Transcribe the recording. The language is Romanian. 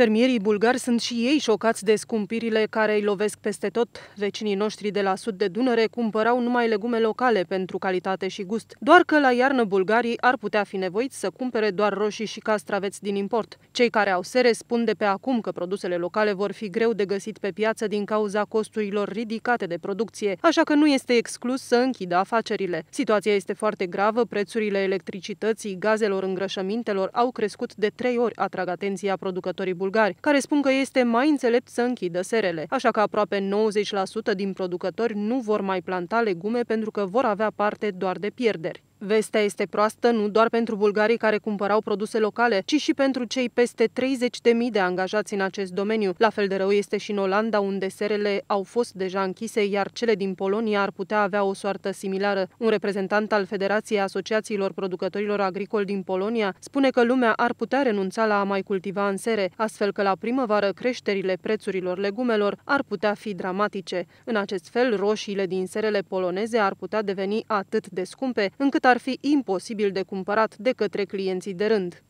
Fermierii bulgari sunt și ei șocați de scumpirile care îi lovesc peste tot. Vecinii noștri de la sud de Dunăre cumpărau numai legume locale pentru calitate și gust, doar că la iarnă bulgarii ar putea fi nevoiți să cumpere doar roșii și castraveți din import. Cei care au sere spun de pe acum că produsele locale vor fi greu de găsit pe piață din cauza costurilor ridicate de producție, așa că nu este exclus să închidă afacerile. Situația este foarte gravă, prețurile electricității, gazelor, îngrășămintelor au crescut de trei ori, atrag atenția producătorii bulgari bulgari, care spun că este mai înțelept să închidă serele, așa că aproape 90% din producători nu vor mai planta legume pentru că vor avea parte doar de pierderi. Vestea este proastă nu doar pentru bulgarii care cumpărau produse locale, ci și pentru cei peste 30.000 de angajați în acest domeniu. La fel de rău este și în Olanda, unde serele au fost deja închise, iar cele din Polonia ar putea avea o soartă similară. Un reprezentant al Federației Asociațiilor Producătorilor Agricoli din Polonia spune că lumea ar putea renunța la a mai cultiva în sere, astfel că la primăvară creșterile prețurilor legumelor ar putea fi dramatice. În acest fel, roșiile din serele poloneze ar putea deveni atât de scumpe încât ar fi imposibil de cumpărat de către clienții de rând.